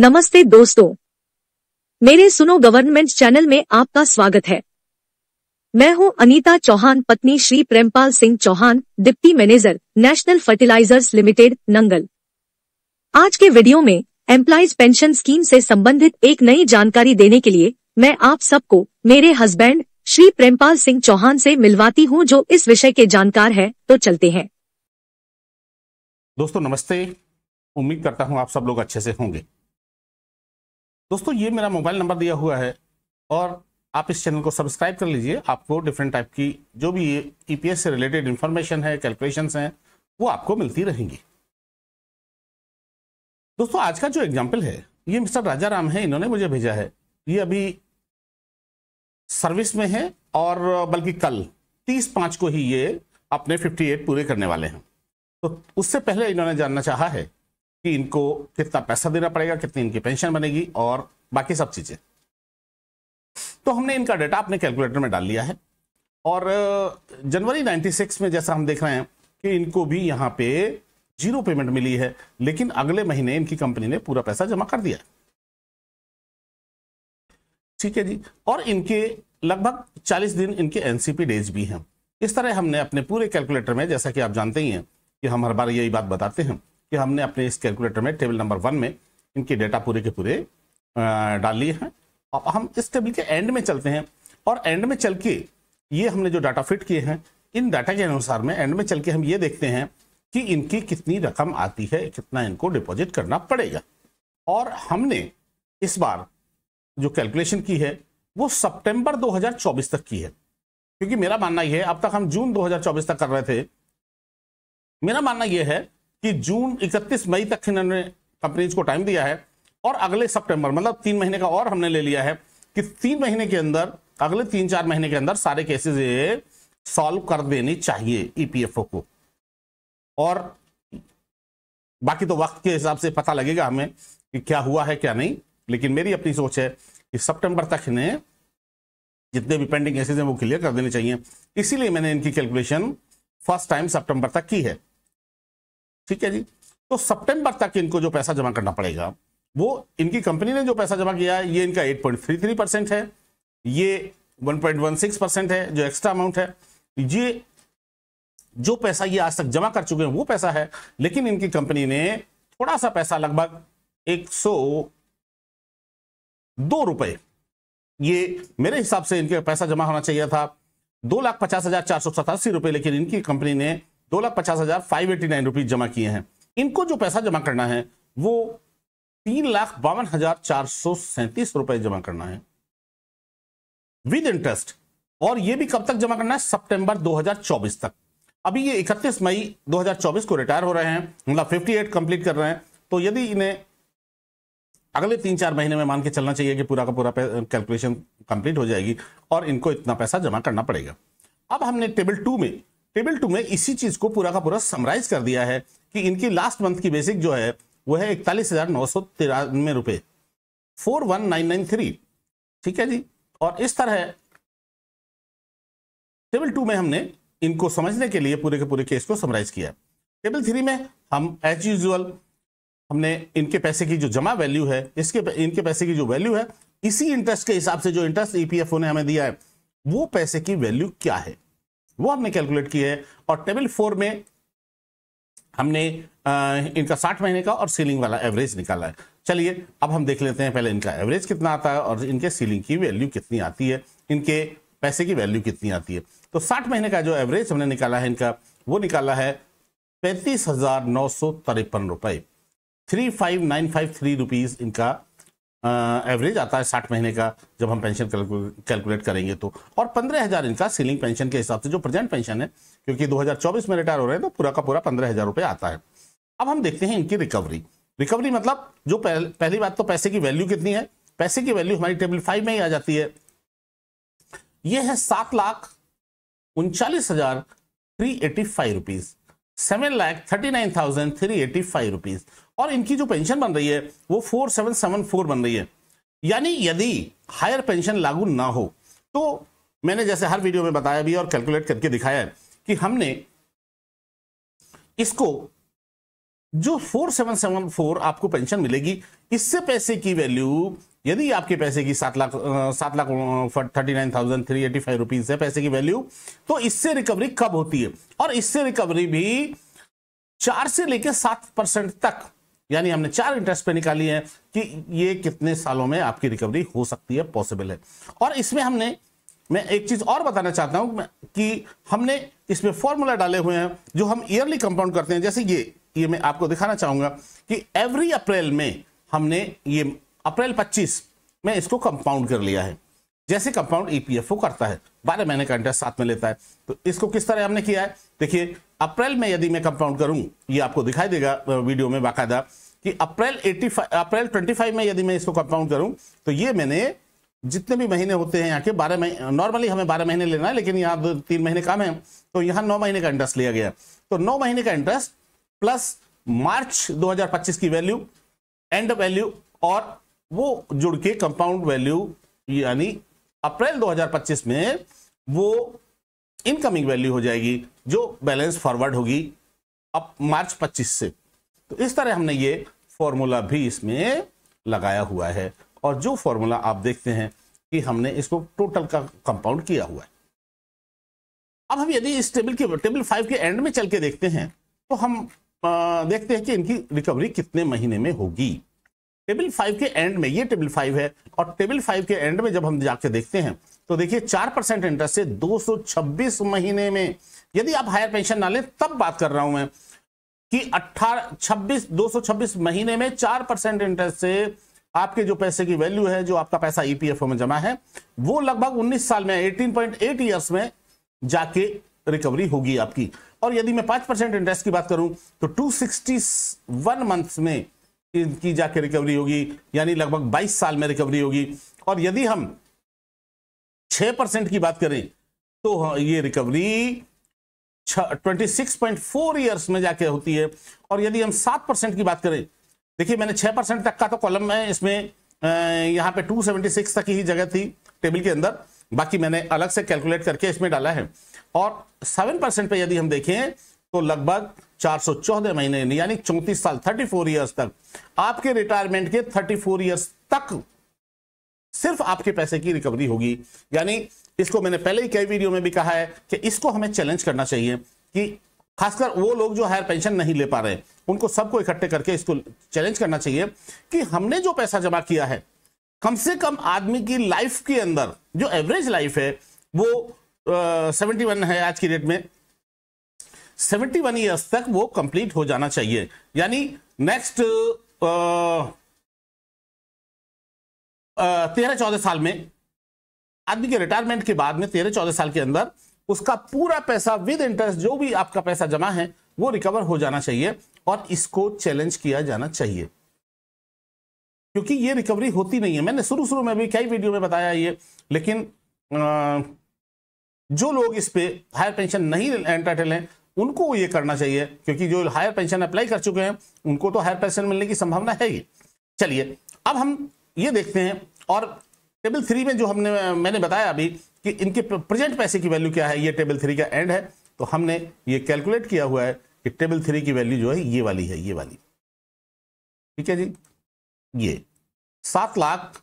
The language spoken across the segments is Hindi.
नमस्ते दोस्तों मेरे सुनो गवर्नमेंट चैनल में आपका स्वागत है मैं हूं अनीता चौहान पत्नी Shri Prempal Singh Chauhan deputy manager national fertilizers limited Nangal आज के वीडियो में एम्प्लाइज पेंशन स्कीम से संबंधित एक नई जानकारी देने के लिए मैं आप सबको मेरे हस्बैंड श्री प्रेमपाल सिंह चौहान से मिलवाती हूँ जो इस विषय के जानकार है तो चलते हैं दोस्तों नमस्ते उम्मीद करता हूँ आप सब लोग अच्छे से होंगे दोस्तों ये मेरा मोबाइल नंबर दिया हुआ है और आप इस चैनल को सब्सक्राइब कर लीजिए आपको डिफरेंट टाइप की जो भी ईपीएस e से रिलेटेड इन्फॉर्मेशन है कैलकुलेशंस हैं वो आपको मिलती रहेंगी दोस्तों आज का जो एग्जाम्पल है ये मिस्टर राजा राम है इन्होंने मुझे भेजा है ये अभी सर्विस में है और बल्कि कल तीस पाँच को ही ये अपने फिफ्टी एट पूरे करने वाले हैं तो उससे पहले इन्होंने जानना चाहा है कि इनको कितना पैसा देना पड़ेगा कितनी इनकी पेंशन बनेगी और बाकी सब चीज़ें तो हमने इनका डाटा अपने कैलकुलेटर में डाल लिया है और जनवरी 96 में जैसा हम देख रहे हैं कि इनको भी यहां पे जीरो पेमेंट मिली है लेकिन अगले महीने इनकी कंपनी ने पूरा पैसा जमा कर दिया ठीक है जी और इनके लगभग 40 दिन इनके एनसीपी डेज भी हैं इस तरह हमने अपने पूरे कैलकुलेटर में जैसा कि आप जानते ही हैं कि हम हर बार यही बात बताते हैं कि हमने अपने इस कैलकुलेटर में टेबल नंबर वन में इनके डेटा पूरे के पूरे डाल लिए हैं अब हम इस टेबल के एंड में चलते हैं और एंड में चल के ये हमने जो डाटा फिट किए हैं इन डाटा के अनुसार में एंड में चल के हम ये देखते हैं कि इनकी कितनी रकम आती है कितना इनको डिपॉजिट करना पड़ेगा और हमने इस बार जो कैलकुलेशन की है वो सितंबर 2024 तक की है क्योंकि मेरा मानना यह है अब तक हम जून 2024 तक कर रहे थे मेरा मानना यह है कि जून इकतीस मई तक इन्होंने कंपनीज को टाइम दिया है और अगले सितंबर मतलब तीन महीने का और हमने ले लिया है कि तीन महीने के अंदर अगले तीन चार महीने के अंदर सारे केसेस ये सॉल्व कर देने चाहिए ईपीएफओ e को और बाकी तो वक्त के हिसाब से पता लगेगा हमें कि क्या हुआ है क्या नहीं लेकिन मेरी अपनी सोच है कि सितंबर तक इन्हें जितने भी पेंडिंग केसेज हैं वो क्लियर कर देने चाहिए इसीलिए मैंने इनकी कैलकुलेशन फर्स्ट टाइम सेप्टेम्बर तक की है ठीक है जी तो सितंबर तक इनको जो पैसा जमा करना पड़ेगा वो इनकी कंपनी ने जो पैसा जमा किया है ये इनका 8.33 परसेंट है ये 1.16 परसेंट है जो एक्स्ट्रा अमाउंट है ये जो पैसा ये आज तक जमा कर चुके हैं वो पैसा है लेकिन इनकी कंपनी ने थोड़ा सा पैसा लगभग एक सौ दो रुपए ये मेरे हिसाब से इनके पैसा जमा होना चाहिए था दो लाख पचास हजार चार सौ सतासी रुपए लेकिन इनकी कंपनी ने दो लाख पचास हजार फाइव एटी नाइन रुपीज जमा किए हैं इनको जो पैसा जमा करना है वो तीन लाख बावन हजार चार सौ सैंतीस रुपए जमा करना है विद इंटरेस्ट और ये भी कब तक जमा करना है सितंबर 2024 तक अभी ये 31 मई 2024 को रिटायर हो रहे हैं मतलब 58 कंप्लीट कर रहे हैं तो यदि इन्हें अगले तीन चार महीने में मान के चलना चाहिए कि पूरा का पूरा कैलकुलेशन कंप्लीट हो जाएगी और इनको इतना पैसा जमा करना पड़ेगा अब हमने टेबल टू में टेबल टू में इसी चीज को पूरा का पूरा समराइज कर दिया है कि इनकी लास्ट मंथ की बेसिक जो है वो है इकतालीस हजार नौ सौ तिरानवे रुपए four one nine nine three ठीक है जी और इस तरह टेबल टू में हमने इनको समझने के लिए पूरे के पूरे केस को समराइज किया टेबल थ्री में हम एज यूजल हमने इनके पैसे की जो जमा वैल्यू है इसके इनके पैसे की जो वैल्यू है इसी इंटरेस्ट के हिसाब से जो इंटरेस्ट ईपीएफओ e ने हमें दिया है वो पैसे की वैल्यू क्या है वो हमने कैलकुलेट की है और टेबल फोर में हमने इनका साठ महीने का और सीलिंग वाला एवरेज निकाला है चलिए अब हम देख लेते हैं पहले इनका एवरेज कितना आता है और इनके सीलिंग की वैल्यू कितनी आती है इनके पैसे की वैल्यू कितनी आती है तो साठ महीने का जो एवरेज हमने निकाला है इनका वो निकाला है पैंतीस हजार नौ सौ तिरपन रुपए three five nine five three rupees इनका एवरेज आता है साठ महीने का जब हम पेंशन कैलकुलेट करेंगे तो और पंद्रह हज़ार इनका सीलिंग पेंशन के हिसाब से जो प्रेजेंट पेंशन है क्योंकि 2024 में रिटायर हो रहे हैं तो पूरा का पूरा पंद्रह हज़ार रुपये आता है अब हम देखते हैं इनकी रिकवरी रिकवरी मतलब जो पहल, पहली बात तो पैसे की वैल्यू कितनी है पैसे की वैल्यू हमारी टेबल फाइव में ही आ जाती है यह है सात लाख उनचालीस हज़ार three eighty five rupees seven lakh thirty nine thousand three eighty five rupees और इनकी जो पेंशन बन रही है वो फोर सेवन सेवन फोर बन रही है यानी यदि हायर पेंशन लागू ना हो तो मैंने जैसे हर वीडियो में बताया भी और कैलकुलेट करके दिखाया है कि हमने इसको जो फोर सेवन सेवन फोर आपको पेंशन मिलेगी इससे पैसे की वैल्यू यदि आपके पैसे की सात लाख सात lakh thirty nine thousand three eighty five rupees है पैसे की वैल्यू तो इससे रिकवरी कब होती है और इससे रिकवरी भी चार से लेकर सात परसेंट तक यानी हमने चार इंटरेस्ट पे निकाली है कि ये कितने सालों में आपकी रिकवरी हो सकती है पॉसिबल है और इसमें हमने मैं एक चीज और बताना चाहता हूं कि हमने इसमें फॉर्मूला डाले हुए हैं जो हम ईयरली कंपाउंड करते हैं जैसे ये ये मैं आपको दिखाना चाहूंगा कि एवरी अप्रैल में हमने ये अप्रैल 25 में इसको कंपाउंड कर लिया है जैसे कंपाउंड ईपीएफओ e करता है बारह महीने का इंटरेस्ट साथ में लेता है तो इसको किस तरह हमने किया है देखिए अप्रैल में यदि मैं कंपाउंड करूं ये आपको दिखाई देगा वीडियो में बाकायदा कि अप्रैल 85 अप्रैल 25 में यदि मैं इसको कंपाउंड करूं तो ये मैंने जितने भी महीने होते हैं यहाँ के बारह महीने नॉर्मली हमें बारह महीने लेना है लेकिन यहाँ तीन महीने कम है तो यहाँ नौ महीने का इंटरेस्ट लिया गया तो नौ महीने का इंटरेस्ट प्लस मार्च 2025 की वैल्यू एंड वैल्यू और वो जुड़ के कंपाउंड वैल्यू यानी अप्रैल 2025 में वो इनकमिंग वैल्यू हो जाएगी जो बैलेंस फॉरवर्ड होगी अब मार्च 25 से तो इस तरह हमने ये फॉर्मूला भी इसमें लगाया हुआ है और जो फॉर्मूला आप देखते हैं कि हमने इसको टोटल का कंपाउंड किया हुआ है अब हम यदि इस टेबल के टेबल फाइव के एंड में चल के देखते हैं तो हम आ, देखते हैं कि इनकी रिकवरी कितने महीने में होगी टेबल फाइव के एंड में ये टेबल फाइव है और टेबल फाइव के एंड में जब हम जाके देखते हैं तो देखिए चार परसेंट इंटरेस्ट से 226 महीने में यदि आप हायर पेंशन ना लें तब बात कर रहा हूं मैं कि दो सौ छब्बीस महीने में चार परसेंट इंटरेस्ट से आपके जो पैसे की वैल्यू है जो आपका पैसा ईपीएफओ e में जमा है वो लगभग 19 साल में 18.8 ईयर्स में जाके रिकवरी होगी आपकी और यदि मैं पांच परसेंट इंटरेस्ट की बात करूं तो टू सिक्सटी वन मंथ्स में की जाके रिकवरी होगी यानी लगभग 22 साल में रिकवरी होगी और यदि हम 6 परसेंट की बात करें तो हाँ, ये रिकवरी 26.4 इयर्स में जाके होती है और यदि हम 7 परसेंट की बात करें देखिए मैंने 6 परसेंट तक का तो कॉलम में इसमें यहाँ पे 276 तक ही जगह थी टेबल के अंदर बाकी मैंने अलग से कैलकुलेट करके इसमें डाला है और सेवन परसेंट यदि हम देखें तो लगभग चार सौ चौदह महीने यानी चौंतीस साल थर्टी फोर ईयर्स तक आपके रिटायरमेंट के थर्टी फोर ईयर्स तक सिर्फ आपके पैसे की रिकवरी होगी यानी इसको मैंने पहले ही कई वीडियो में भी कहा है कि इसको हमें चैलेंज करना चाहिए कि खासकर वो लोग जो हायर पेंशन नहीं ले पा रहे उनको सबको इकट्ठे करके इसको चैलेंज करना चाहिए कि हमने जो पैसा जमा किया है कम से कम आदमी की लाइफ के अंदर जो एवरेज लाइफ है वो सेवेंटी वन है आज की डेट में सेवेंटी वन ईयर्स तक वो कंप्लीट हो जाना चाहिए यानी नेक्स्ट तेरह चौदह साल में आदमी के रिटायरमेंट के बाद में तेरह चौदह साल के अंदर उसका पूरा पैसा विद इंटरेस्ट जो भी आपका पैसा जमा है वो रिकवर हो जाना चाहिए और इसको चैलेंज किया जाना चाहिए क्योंकि ये रिकवरी होती नहीं है मैंने शुरू शुरू में भी कई वीडियो में बताया ये लेकिन आ, जो लोग इस पे हायर पेंशन नहीं एंटाइटल हैं उनको ये करना चाहिए क्योंकि जो हायर पेंशन अप्लाई कर चुके हैं उनको तो हायर पेंशन मिलने की संभावना है ही चलिए अब हम ये देखते हैं और टेबल थ्री में जो हमने मैंने बताया अभी कि इनके प्रेजेंट पैसे की वैल्यू क्या है ये टेबल थ्री का एंड है तो हमने ये कैलकुलेट किया हुआ है कि टेबल थ्री की वैल्यू जो है ये वाली है ये वाली ठीक है जी ये सात lakh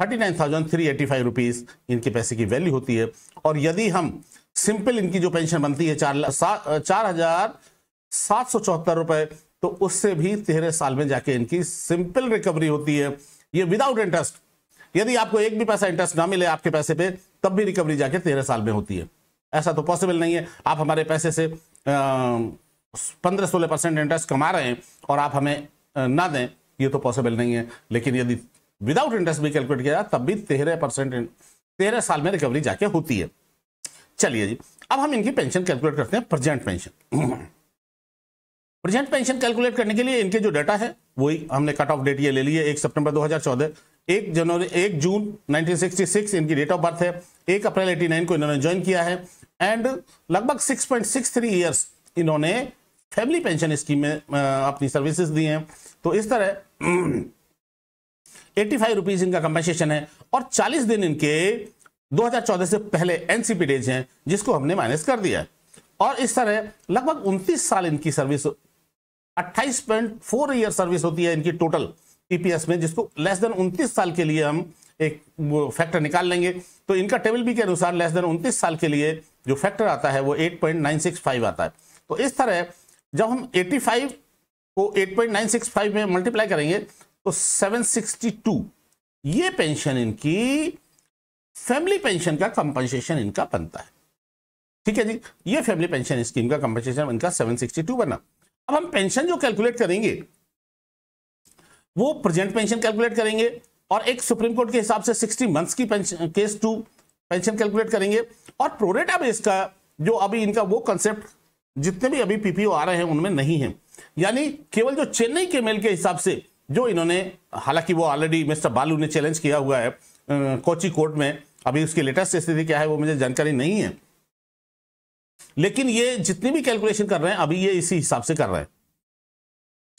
thirty nine thousand three eighty five rupees इनके पैसे की वैल्यू होती है और यदि हम सिंपल इनकी जो पेंशन बनती है चार चार हजार सात सौ चौहत्तर रुपए तो उससे भी तेरह साल में जाके इनकी सिंपल रिकवरी होती है ये विदाउट इंटरेस्ट यदि आपको एक भी पैसा इंटरेस्ट ना मिले आपके पैसे पे तब भी रिकवरी जाके तेरह साल में होती है ऐसा तो पॉसिबल नहीं है आप हमारे पैसे से पंद्रह सोलह परसेंट इंटरेस्ट कमा रहे हैं और आप हमें ना दें ये तो पॉसिबल नहीं है लेकिन यदि विदाउट इंटरेस्ट भी कैलकुलेट किया जाए तब भी तेरह परसेंट तेरह साल में रिकवरी जाके होती है चलिए जी अब हम इनकी पेंशन कैलकुलेट करते हैं present pension present pension calculate करने के लिए इनके जो डाटा है वही हमने कट ऑफ डेट ये ले लिया एक सितंबर 2014 एक जनवरी एक जून 1966 इनकी डेट ऑफ बर्थ है एक अप्रैल 89 को इन्होंने ज्वाइन किया है एंड लगभग 6.63 ईयर्स इन्होंने फैमिली पेंशन स्कीम में अपनी सर्विसेज दी हैं तो इस तरह एट्टी फाइव रुपीज इनका कंपनसेशन है और चालीस दिन इनके 2014 से पहले एनसीपी डेज हैं जिसको हमने माइनस कर दिया और इस तरह लगभग उनतीस साल इनकी सर्विस अट्ठाईस पॉइंट फोर ईयर सर्विस होती है इनकी टोटल ईपीएस में जिसको लेस देन उनतीस साल के लिए हम एक फैक्टर निकाल लेंगे तो इनका टेबल बी के अनुसार लेस देन उनतीस साल के लिए जो फैक्टर आता है वो 8.965 आता है तो इस तरह जब हम 85 को 8.965 में मल्टीप्लाई करेंगे तो 762 ये पेंशन इनकी फैमिली पेंशन का कंपनसेशन इनका बनता है ठीक है जी ये फैमिली पेंशन स्कीम का कंपनसेशन इनका 762 बना अब हम पेंशन जो कैलकुलेट करेंगे वो प्रेजेंट पेंशन कैलकुलेट करेंगे और एक सुप्रीम कोर्ट के हिसाब से 60 मंथ्स की pension case two pension calculate करेंगे और प्रोरेटा बेस का जो अभी इनका वो कंसेप्ट जितने भी अभी पीपीओ आ रहे हैं उनमें नहीं है यानी केवल जो चेन्नई के मेल के हिसाब से जो इन्होंने हालांकि वो ऑलरेडी मिस्टर बालू ने चैलेंज किया हुआ है कोची कोर्ट में अभी उसकी लेटेस्ट स्थिति क्या है वो मुझे जानकारी नहीं है लेकिन ये जितनी भी कैलकुलेशन कर रहे हैं अभी ये इसी हिसाब से कर रहे हैं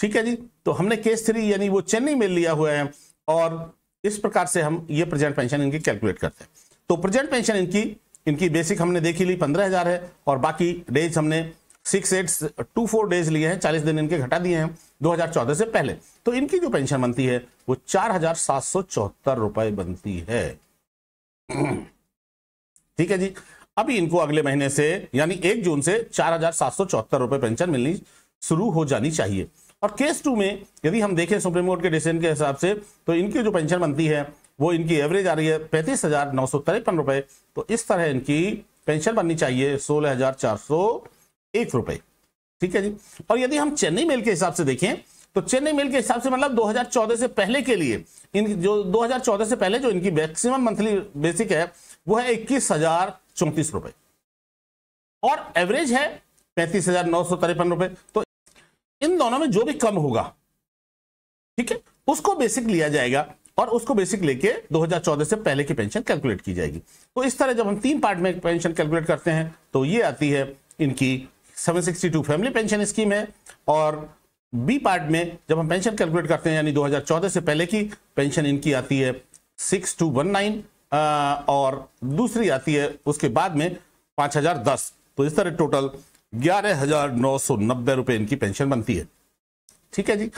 ठीक है जी तो हमने केस थ्री यानी वो चेन्नई में लिया हुआ है और इस प्रकार से हम ये प्रेजेंट पेंशन इनकी कैलकुलेट करते हैं तो प्रेजेंट पेंशन इनकी इनकी बेसिक हमने देखी ली पंद्रह हजार है और बाकी डेज हमने six eight two four days लिए हैं चालीस दिन इनके घटा दिए हैं 2014 से पहले तो इनकी जो पेंशन बनती है वो चार हजार सात सौ चौहत्तर रुपए बनती है ठीक है जी अभी इनको अगले महीने से यानी एक जून से चार हजार सात सौ चौहत्तर रुपए पेंशन मिलनी शुरू हो जानी चाहिए और केस टू में यदि हम देखें सुप्रीम कोर्ट के डिसीजन के हिसाब से तो इनकी जो पेंशन बनती है वो इनकी एवरेज आ रही है पैंतीस हजार नौ सौ तिरपन रुपए तो इस तरह इनकी पेंशन बननी चाहिए सोलह हजार चार सौ एक रुपए ठीक है जी और यदि हम चेन्नई मेल के हिसाब से देखें तो चेन्नई मेल के हिसाब से मतलब 2014 से पहले के लिए इन जो 2014 से पहले जो इनकी मैक्सिमम मंथली बेसिक है वो है इक्कीस हजार चौंतीस रुपए और एवरेज है पैंतीस हजार नौ सौ तिरपन रुपए तो इन दोनों में जो भी कम होगा ठीक है उसको बेसिक लिया जाएगा और उसको बेसिक लेके 2014 से पहले की पेंशन कैलकुलेट की जाएगी तो इस तरह जब हम तीन पार्ट में पेंशन कैलकुलेट करते हैं तो ये आती है इनकी 762 फैमिली पेंशन स्कीम है और बी पार्ट में जब हम पेंशन कैलकुलेट करते हैं यानी 2014 से पहले की पेंशन इनकी आती है 6219 और दूसरी आती है उसके बाद में 5010 तो इस तरह टोटल ग्यारह हजार नौ सौ नब्बे रुपए इनकी पेंशन बनती है ठीक है जी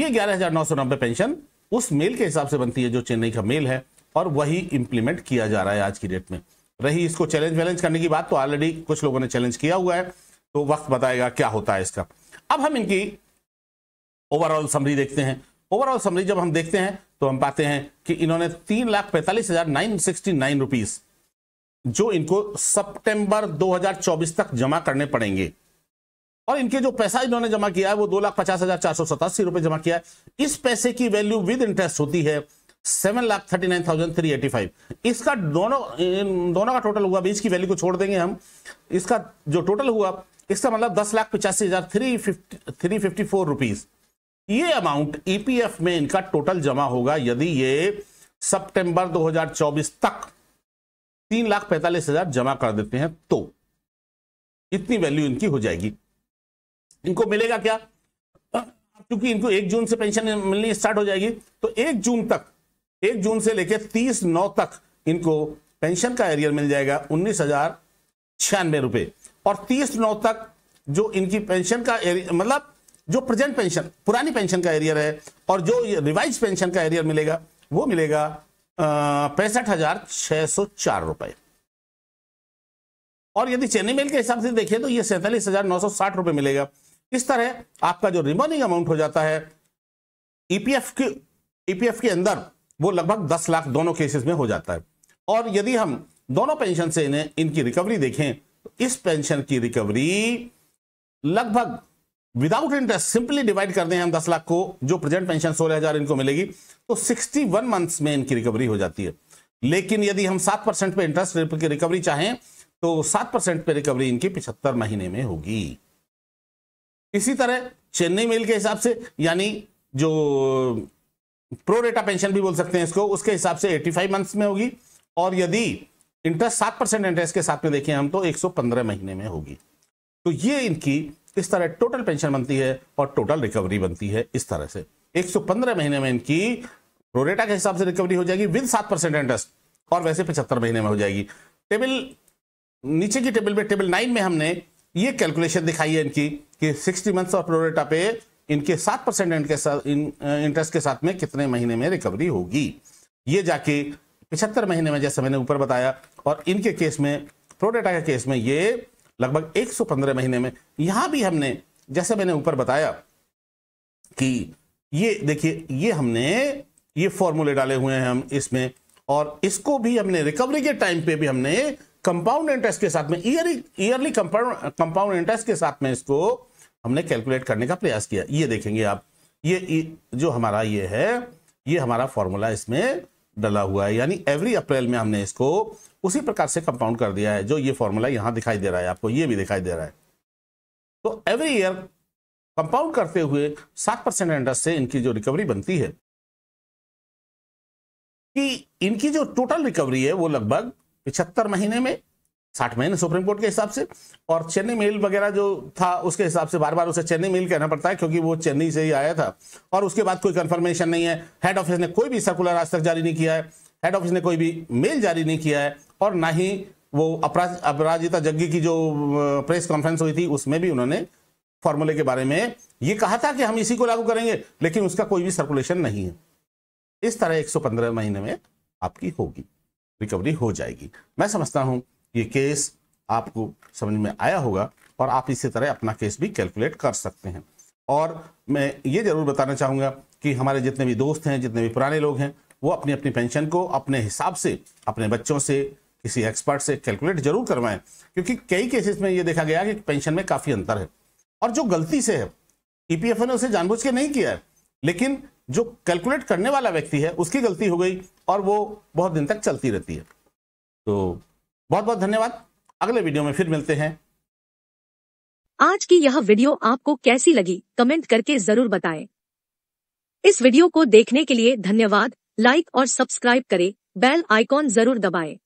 ये ग्यारह हजार नौ सौ नब्बे पेंशन उस मेल के हिसाब से बनती है जो चेन्नई का मेल है और वही इंप्लीमेंट किया जा रहा है आज की डेट में रही इसको चैलेंज वैलेंज करने की बात तो ऑलरेडी कुछ लोगों ने चैलेंज किया हुआ है तो वक्त बताएगा क्या होता है इसका अब हम इनकी ओवरऑल समरी देखते हैं ओवरऑल समरी जब हम देखते हैं तो हम पाते हैं कि इन्होंने तीन लाख पैंतालीस हजार नाइन सिक्सटी नाइन रुपीज जो इनको सितंबर 2024 तक जमा करने पड़ेंगे और इनके जो पैसा इन्होंने जमा किया है वो दो लाख पचास हजार चार सौ सतासी रुपए जमा किया है इस पैसे की वैल्यू विद इंटरेस्ट होती है seven lakh thirty nine thousand three eighty five इसका दोनों दोनों का टोटल हुआ बीच की वैल्यू को छोड़ देंगे हम इसका जो टोटल हुआ इसका मतलब दस लाख पिचासी हजार three fifty three fifty four rupees ये अमाउंट ईपीएफ e में इनका टोटल जमा होगा यदि ये सितंबर 2024 तक तीन लाख पैंतालीस हजार जमा कर देते हैं तो इतनी वैल्यू इनकी हो जाएगी इनको मिलेगा क्या क्योंकि इनको एक जून से पेंशन मिलनी स्टार्ट हो जाएगी तो एक जून तक एक जून से लेकर तीस नौ तक इनको पेंशन का एरियर मिल जाएगा उन्नीस हजार छियानवे रुपए और तीस नौ तक जो इनकी पेंशन का मतलब जो प्रेजेंट पेंशन पुरानी पेंशन का एरियर है और जो रिवाइज पेंशन का एरियर मिलेगा वो मिलेगा पैंसठ हजार छह सौ चार रुपए और यदि चेन्नई मेल के हिसाब से देखें तो ये सैंतालीस हजार नौ सौ साठ रुपए मिलेगा इस तरह आपका जो रिमोनिंग अमाउंट हो जाता है ईपीएफ के ईपीएफ के अंदर वो लगभग दस लाख दोनों केसेस में हो जाता है और यदि हम दोनों पेंशन से इन्हें इनकी रिकवरी देखें तो इस पेंशन की रिकवरी लगभग विदाउट इंटरेस्ट सिंपली डिवाइड कर दें हम दस लाख को जो प्रेजेंट पेंशन सोलह हजार इनको मिलेगी तो सिक्सटी वन मंथ्स में इनकी रिकवरी हो जाती है लेकिन यदि हम सात परसेंट पे इंटरेस्ट की रिकवरी चाहें तो सात परसेंट पे रिकवरी इनकी पिछहत्तर महीने में होगी इसी तरह चेन्नई मेल के हिसाब से यानी जो प्रो रेटा पेंशन भी बोल सकते हैं इसको उसके हिसाब से 85 मंथ्स में होगी और यदि इंटरेस्ट सात परसेंट इंटरेस्ट के साथ में देखें हम तो 115 महीने में होगी तो ये इनकी इस तरह टोटल पेंशन बनती है और टोटल रिकवरी बनती है इस तरह से 115 महीने में इनकी प्रोरेटा के हिसाब से रिकवरी हो जाएगी विद सात परसेंट इंटरेस्ट और वैसे पचहत्तर महीने में हो जाएगी टेबल नीचे की टेबल में टेबल नाइन में हमने ये कैलकुलेशन दिखाई है इनकी कि 60 मंथ्स और प्रोरेटा पे इनके सात परसेंट इनके साथ इंटरेस्ट के साथ में कितने महीने में रिकवरी होगी ये जाके पिछहत्तर महीने में जैसे मैंने ऊपर बताया और इनके केस में प्रोडेटा के केस में ये लगभग 115 महीने में यहां भी हमने जैसे मैंने ऊपर बताया कि ये देखिए ये हमने ये फॉर्मूले डाले हुए हैं हम इसमें और इसको भी हमने रिकवरी के टाइम पे भी हमने कंपाउंड इंटरेस्ट के साथ में ईयरली ईयरली कंपाउंड इंटरेस्ट के साथ में इसको हमने कैलकुलेट करने का प्रयास किया ये देखेंगे आप ये, ये जो हमारा ये है ये हमारा फॉर्मूला इसमें डला हुआ है यानी एवरी अप्रैल में हमने इसको उसी प्रकार से कंपाउंड कर दिया है जो ये फॉर्मूला यहाँ दिखाई दे रहा है आपको ये भी दिखाई दे रहा है तो एवरी ईयर कंपाउंड करते हुए सात परसेंट इंटरेस्ट से इनकी जो रिकवरी बनती है कि इनकी जो टोटल रिकवरी है वो लगभग पिछहत्तर महीने में साठ महीने सुप्रीम कोर्ट के हिसाब से और चेन्नई मेल वगैरह जो था उसके हिसाब से बार बार उसे चेन्नई मेल कहना पड़ता है क्योंकि वो चेन्नई से ही आया था और उसके बाद कोई कंफर्मेशन नहीं है हेड ऑफिस ने कोई भी सर्कुलर आज तक जारी नहीं किया है हेड ऑफिस ने कोई भी मेल जारी नहीं किया है और ना ही वो अपराजिता जग्गी की जो प्रेस कॉन्फ्रेंस हुई थी उसमें भी उन्होंने फॉर्मूले के बारे में ये कहा था कि हम इसी को लागू करेंगे लेकिन उसका कोई भी सर्कुलेशन नहीं है इस तरह 115 महीने में आपकी होगी रिकवरी हो जाएगी मैं समझता हूं ये केस आपको समझ में आया होगा और आप इसी तरह अपना केस भी कैलकुलेट कर सकते हैं और मैं ये ज़रूर बताना चाहूँगा कि हमारे जितने भी दोस्त हैं जितने भी पुराने लोग हैं वो अपनी अपनी पेंशन को अपने हिसाब से अपने बच्चों से किसी एक्सपर्ट से कैलकुलेट जरूर करवाएं क्योंकि कई केसेस में ये देखा गया कि पेंशन में काफ़ी अंतर है और जो गलती से है ईपीएफओ e ने उसे जानबूझ के नहीं किया है लेकिन जो कैलकुलेट करने वाला व्यक्ति है उसकी गलती हो गई और वो बहुत दिन तक चलती रहती है तो बहुत बहुत धन्यवाद अगले वीडियो में फिर मिलते हैं आज की यह वीडियो आपको कैसी लगी कमेंट करके जरूर बताए इस वीडियो को देखने के लिए धन्यवाद लाइक और सब्सक्राइब करें बेल आइकॉन जरूर दबाएं।